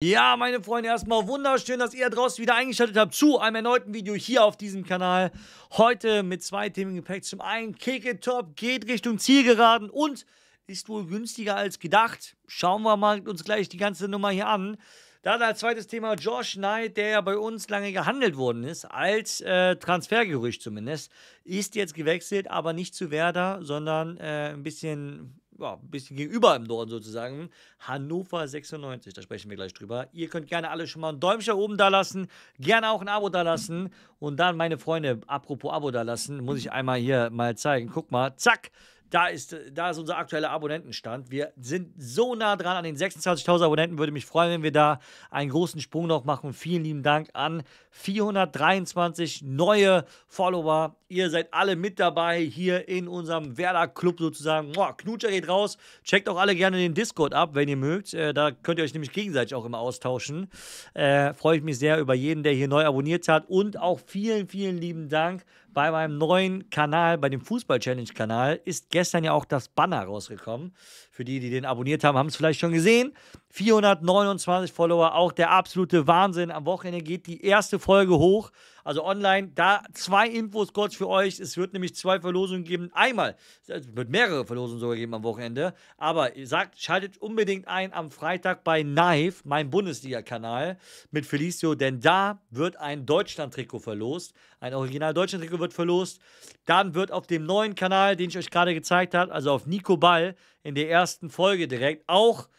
Ja, meine Freunde, erstmal wunderschön, dass ihr draußen wieder eingeschaltet habt zu einem erneuten Video hier auf diesem Kanal. Heute mit zwei Themen gepackt. Zum einen, Kick Top geht Richtung Zielgeraden und ist wohl günstiger als gedacht. Schauen wir mal uns gleich die ganze Nummer hier an. Dann als zweites Thema Josh Knight, der ja bei uns lange gehandelt worden ist, als äh, Transfergerücht zumindest, ist jetzt gewechselt, aber nicht zu Werder, sondern äh, ein bisschen ja, ein bisschen gegenüber im Norden sozusagen. Hannover 96, da sprechen wir gleich drüber. Ihr könnt gerne alle schon mal ein Däumchen oben da lassen, gerne auch ein Abo da lassen. Und dann, meine Freunde, apropos Abo da lassen, muss ich einmal hier mal zeigen. Guck mal, zack, da ist, da ist unser aktueller Abonnentenstand. Wir sind so nah dran an den 26.000 Abonnenten. Würde mich freuen, wenn wir da einen großen Sprung noch machen. Vielen lieben Dank an 423 neue Follower. Ihr seid alle mit dabei hier in unserem Werder Club sozusagen. Boah, Knutscher geht raus. Checkt auch alle gerne den Discord ab, wenn ihr mögt. Äh, da könnt ihr euch nämlich gegenseitig auch immer austauschen. Äh, Freue ich mich sehr über jeden, der hier neu abonniert hat. Und auch vielen, vielen lieben Dank bei meinem neuen Kanal, bei dem Fußball-Challenge-Kanal ist gestern ja auch das Banner rausgekommen. Für die, die den abonniert haben, haben es vielleicht schon gesehen. 429 Follower, auch der absolute Wahnsinn. Am Wochenende geht die erste Folge hoch, also online. Da zwei Infos kurz für euch. Es wird nämlich zwei Verlosungen geben. Einmal, es wird mehrere Verlosungen sogar geben am Wochenende. Aber ihr sagt, schaltet unbedingt ein am Freitag bei Knife, mein Bundesliga-Kanal, mit Felicio, denn da wird ein Deutschland-Trikot verlost. Ein Original-Deutschland-Trikot wird verlost. Dann wird auf dem neuen Kanal, den ich euch gerade gezeigt habe, also auf Nico Ball, in der ersten ersten Folge direkt auch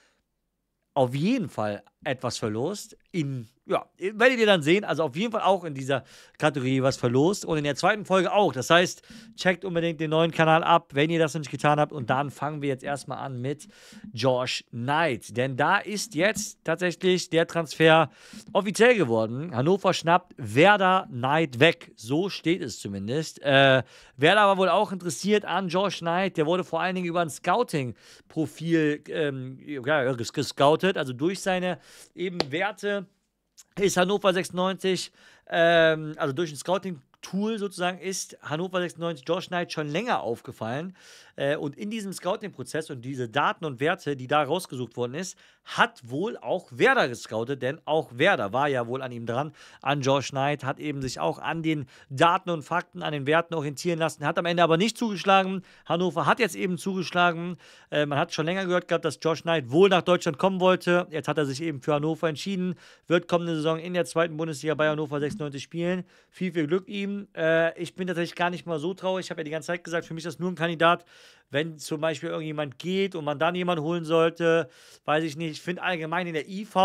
auf jeden Fall etwas verlost. In, ja, werdet ihr dann sehen. Also auf jeden Fall auch in dieser Kategorie was verlost. Und in der zweiten Folge auch. Das heißt, checkt unbedingt den neuen Kanal ab, wenn ihr das noch nicht getan habt. Und dann fangen wir jetzt erstmal an mit Josh Knight. Denn da ist jetzt tatsächlich der Transfer offiziell geworden. Hannover schnappt Werder Knight weg. So steht es zumindest. Äh, Werder war wohl auch interessiert an Josh Knight. Der wurde vor allen Dingen über ein Scouting-Profil ähm, ja, gescoutet. Also durch seine eben Werte ist Hannover 96, ähm, also durch ein Scouting Tool sozusagen ist Hannover 96 Josh Knight schon länger aufgefallen. Äh, und in diesem Scouting-Prozess und diese Daten und Werte, die da rausgesucht worden ist, hat wohl auch Werder gescoutet, denn auch Werder war ja wohl an ihm dran, an Josh Knight, hat eben sich auch an den Daten und Fakten, an den Werten orientieren lassen, hat am Ende aber nicht zugeschlagen. Hannover hat jetzt eben zugeschlagen. Äh, man hat schon länger gehört gehabt, dass Josh Knight wohl nach Deutschland kommen wollte. Jetzt hat er sich eben für Hannover entschieden, wird kommende Saison in der zweiten Bundesliga bei Hannover 96 spielen. Viel, viel Glück ihm. Äh, ich bin tatsächlich gar nicht mal so traurig. Ich habe ja die ganze Zeit gesagt, für mich ist das nur ein Kandidat, wenn zum Beispiel irgendjemand geht und man dann jemanden holen sollte, weiß ich nicht. Ich finde allgemein in der IV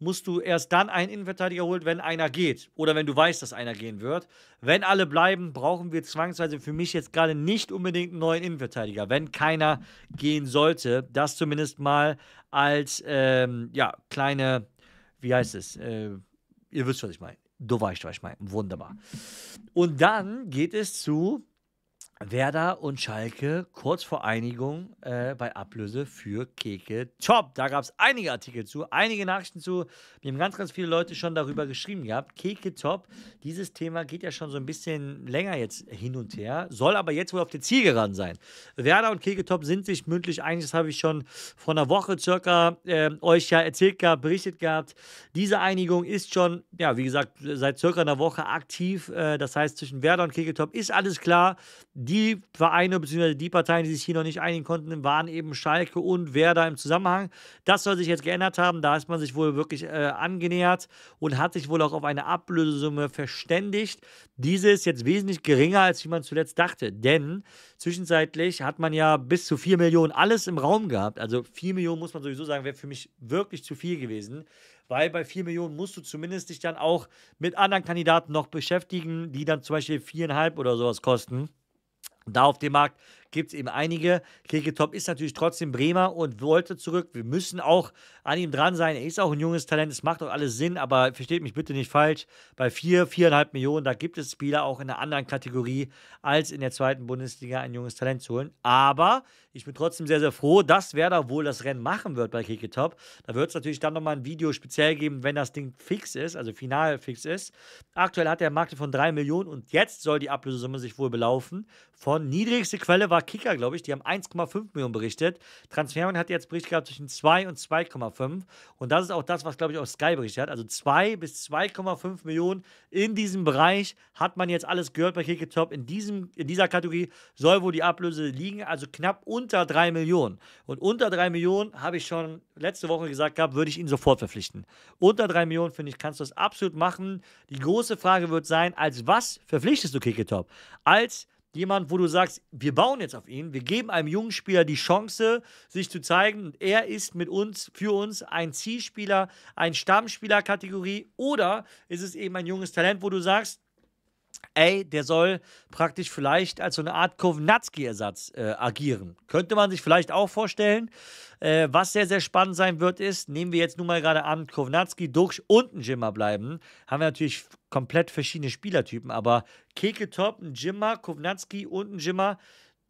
musst du erst dann einen Innenverteidiger holen, wenn einer geht. Oder wenn du weißt, dass einer gehen wird. Wenn alle bleiben, brauchen wir zwangsweise für mich jetzt gerade nicht unbedingt einen neuen Innenverteidiger, wenn keiner gehen sollte. Das zumindest mal als ähm, ja, kleine, wie heißt es? Äh, ihr wisst, was ich meine. Du weißt, was ich meine. Wunderbar. Und dann geht es zu Werder und Schalke kurz vor Einigung äh, bei Ablöse für Keke Top. Da gab es einige Artikel zu, einige Nachrichten zu. Wir haben ganz, ganz viele Leute schon darüber geschrieben gehabt. Keke Top, dieses Thema geht ja schon so ein bisschen länger jetzt hin und her, soll aber jetzt wohl auf die Zielgeraden sein. Werder und Keke Top sind sich mündlich einig, das habe ich schon vor einer Woche circa äh, euch ja erzählt gehabt, berichtet gehabt. Diese Einigung ist schon, ja, wie gesagt, seit circa einer Woche aktiv. Äh, das heißt, zwischen Werder und Keke Top ist alles klar die Vereine bzw. die Parteien, die sich hier noch nicht einigen konnten, waren eben Schalke und Werder im Zusammenhang. Das soll sich jetzt geändert haben. Da ist man sich wohl wirklich äh, angenähert und hat sich wohl auch auf eine Ablösesumme verständigt. Diese ist jetzt wesentlich geringer, als wie man zuletzt dachte. Denn zwischenzeitlich hat man ja bis zu 4 Millionen alles im Raum gehabt. Also 4 Millionen, muss man sowieso sagen, wäre für mich wirklich zu viel gewesen weil bei 4 Millionen musst du zumindest dich dann auch mit anderen Kandidaten noch beschäftigen, die dann zum Beispiel viereinhalb oder sowas kosten da auf dem Markt gibt es eben einige. Keke Top ist natürlich trotzdem Bremer und wollte zurück. Wir müssen auch an ihm dran sein. Er ist auch ein junges Talent, es macht auch alles Sinn, aber versteht mich bitte nicht falsch. Bei 4, vier, 4,5 Millionen, da gibt es Spieler auch in einer anderen Kategorie, als in der zweiten Bundesliga ein junges Talent zu holen. Aber ich bin trotzdem sehr, sehr froh, dass Werder wohl das Rennen machen wird bei Keke Top. Da wird es natürlich dann nochmal ein Video speziell geben, wenn das Ding fix ist, also final fix ist. Aktuell hat er Markt von 3 Millionen und jetzt soll die Ablösesumme sich wohl belaufen. Von niedrigste Quelle war Kicker, glaube ich, die haben 1,5 Millionen berichtet. Transfermarkt hat jetzt Bericht gehabt zwischen 2 und 2,5. Und das ist auch das, was, glaube ich, auch Sky berichtet hat. Also 2 bis 2,5 Millionen in diesem Bereich hat man jetzt alles gehört bei Kicketop. In, in dieser Kategorie soll wohl die Ablöse liegen, also knapp unter 3 Millionen. Und unter 3 Millionen habe ich schon letzte Woche gesagt gehabt, würde ich ihn sofort verpflichten. Unter 3 Millionen, finde ich, kannst du das absolut machen. Die große Frage wird sein, als was verpflichtest du Kicketop? Als jemand, wo du sagst, wir bauen jetzt auf ihn, wir geben einem jungen Spieler die Chance, sich zu zeigen. er ist mit uns, für uns ein Zielspieler, ein Stammspieler-Kategorie. Oder ist es eben ein junges Talent, wo du sagst, ey, der soll praktisch vielleicht als so eine Art Kovnatski-Ersatz äh, agieren. Könnte man sich vielleicht auch vorstellen. Äh, was sehr, sehr spannend sein wird, ist, nehmen wir jetzt nun mal gerade an, Kovnatski, durch und ein Jimmer bleiben. Haben wir natürlich komplett verschiedene Spielertypen, aber Keke Top, ein Jimmer, Kovnatski und ein Jimmer,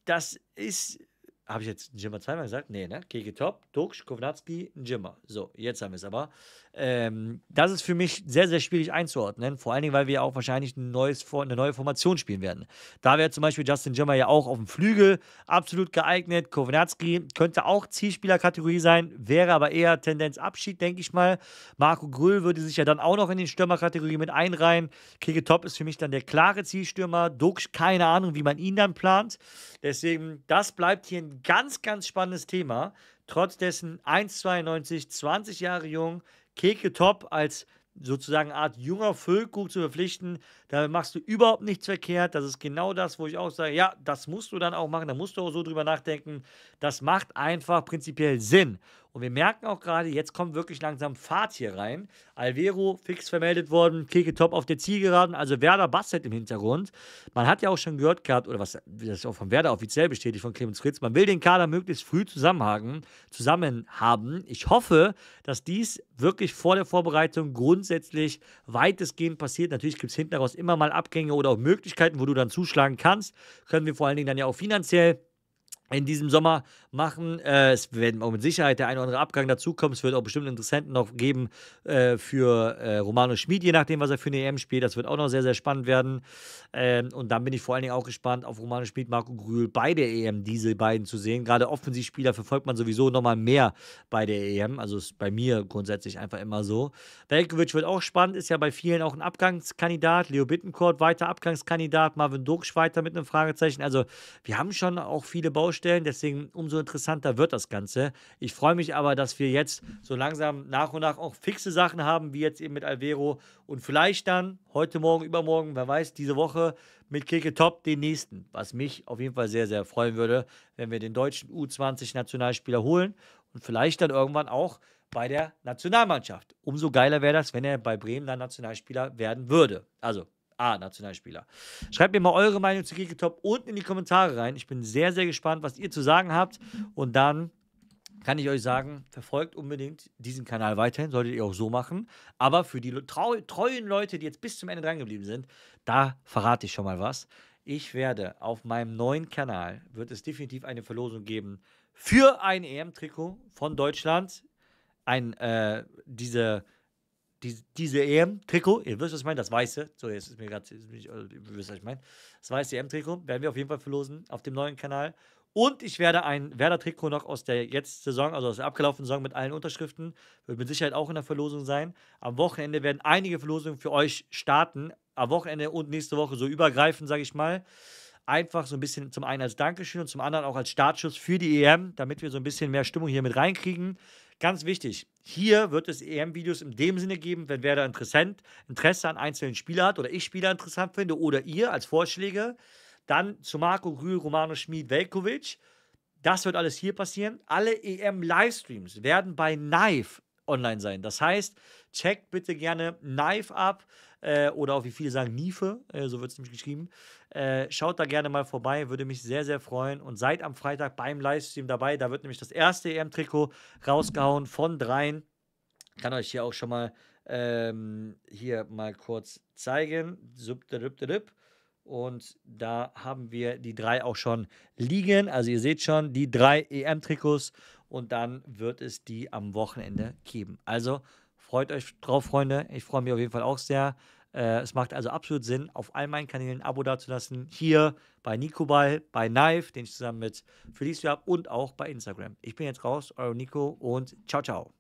das ist habe ich jetzt Jimmer zweimal gesagt? Nee, ne? Keke Top, Dux, Kownatski, Jimmer. So, jetzt haben wir es aber. Ähm, das ist für mich sehr, sehr schwierig einzuordnen. Vor allen Dingen, weil wir auch wahrscheinlich ein neues, eine neue Formation spielen werden. Da wäre zum Beispiel Justin Jimmer ja auch auf dem Flügel absolut geeignet. Kovnatski könnte auch Zielspielerkategorie sein, wäre aber eher Tendenz Abschied, denke ich mal. Marco Grüll würde sich ja dann auch noch in den Stürmerkategorie mit einreihen. Keke Top ist für mich dann der klare Zielstürmer. Dux, keine Ahnung, wie man ihn dann plant. Deswegen, das bleibt hier ein ganz, ganz spannendes Thema. Trotz dessen 1,92, 20 Jahre jung, Keke Top als sozusagen Art junger Füllkrug zu verpflichten, da machst du überhaupt nichts verkehrt. Das ist genau das, wo ich auch sage, ja, das musst du dann auch machen, da musst du auch so drüber nachdenken. Das macht einfach prinzipiell Sinn. Und wir merken auch gerade, jetzt kommt wirklich langsam Fahrt hier rein. Alvero fix vermeldet worden, Keke Top auf der Zielgeraden, also Werder bastelt im Hintergrund. Man hat ja auch schon gehört gehabt, oder was das ist auch von Werder offiziell bestätigt, von Clemens Fritz, man will den Kader möglichst früh zusammenhaken, zusammen haben. Ich hoffe, dass dies wirklich vor der Vorbereitung grundsätzlich weitestgehend passiert. Natürlich gibt es hinten daraus immer mal Abgänge oder auch Möglichkeiten, wo du dann zuschlagen kannst. Können wir vor allen Dingen dann ja auch finanziell in diesem Sommer machen. Äh, es werden auch mit Sicherheit der ein oder andere Abgang dazukommen. Es wird auch bestimmt Interessenten noch geben äh, für äh, Romano Schmid, je nachdem, was er für eine EM spielt. Das wird auch noch sehr, sehr spannend werden. Ähm, und dann bin ich vor allen Dingen auch gespannt auf Romano Schmid, Marco Grühl bei der EM, diese beiden zu sehen. Gerade Offensivspieler verfolgt man sowieso nochmal mehr bei der EM. Also ist bei mir grundsätzlich einfach immer so. Belkovic wird auch spannend, ist ja bei vielen auch ein Abgangskandidat. Leo Bittencourt weiter Abgangskandidat. Marvin Duxch weiter mit einem Fragezeichen. Also wir haben schon auch viele Baustellen vorstellen. Deswegen umso interessanter wird das Ganze. Ich freue mich aber, dass wir jetzt so langsam nach und nach auch fixe Sachen haben, wie jetzt eben mit Alvero und vielleicht dann heute Morgen, übermorgen, wer weiß, diese Woche mit Keke Top den nächsten. Was mich auf jeden Fall sehr, sehr freuen würde, wenn wir den deutschen U20-Nationalspieler holen und vielleicht dann irgendwann auch bei der Nationalmannschaft. Umso geiler wäre das, wenn er bei Bremen dann Nationalspieler werden würde. Also A-Nationalspieler. Schreibt mir mal eure Meinung zu Top unten in die Kommentare rein. Ich bin sehr, sehr gespannt, was ihr zu sagen habt. Und dann kann ich euch sagen, verfolgt unbedingt diesen Kanal weiterhin, solltet ihr auch so machen. Aber für die trau treuen Leute, die jetzt bis zum Ende drangeblieben sind, da verrate ich schon mal was. Ich werde auf meinem neuen Kanal, wird es definitiv eine Verlosung geben für ein EM-Trikot von Deutschland. Ein, äh, diese die, diese EM-Trikot, ihr wisst, was ich meine, das weiße, so jetzt ist mir gerade, also, ihr wisst, was ich meine, das weiße EM-Trikot werden wir auf jeden Fall verlosen auf dem neuen Kanal. Und ich werde ein Werder-Trikot noch aus der jetzt Saison, also aus der abgelaufenen Saison mit allen Unterschriften, wird mit Sicherheit auch in der Verlosung sein. Am Wochenende werden einige Verlosungen für euch starten. Am Wochenende und nächste Woche so übergreifend, sage ich mal. Einfach so ein bisschen zum einen als Dankeschön und zum anderen auch als Startschuss für die EM, damit wir so ein bisschen mehr Stimmung hier mit reinkriegen. Ganz wichtig, hier wird es EM-Videos in dem Sinne geben, wenn wer da interessant, Interesse an einzelnen Spielern hat oder ich Spieler interessant finde oder ihr als Vorschläge, dann zu Marco Rühl, Romano Schmid, Velkovic. Das wird alles hier passieren. Alle EM-Livestreams werden bei Knife online sein. Das heißt, checkt bitte gerne Knife ab. Äh, oder auch wie viele sagen Niefe, äh, so wird es nämlich geschrieben. Äh, schaut da gerne mal vorbei, würde mich sehr, sehr freuen und seid am Freitag beim Livestream dabei. Da wird nämlich das erste EM-Trikot rausgehauen von dreien. Kann euch hier auch schon mal ähm, hier mal kurz zeigen. Und da haben wir die drei auch schon liegen. Also ihr seht schon, die drei EM-Trikots. Und dann wird es die am Wochenende geben. Also Freut euch drauf, Freunde. Ich freue mich auf jeden Fall auch sehr. Äh, es macht also absolut Sinn, auf all meinen Kanälen ein Abo dazulassen. Hier bei Nico Ball, bei Knife, den ich zusammen mit Felicio habe und auch bei Instagram. Ich bin jetzt raus, euer Nico und ciao, ciao.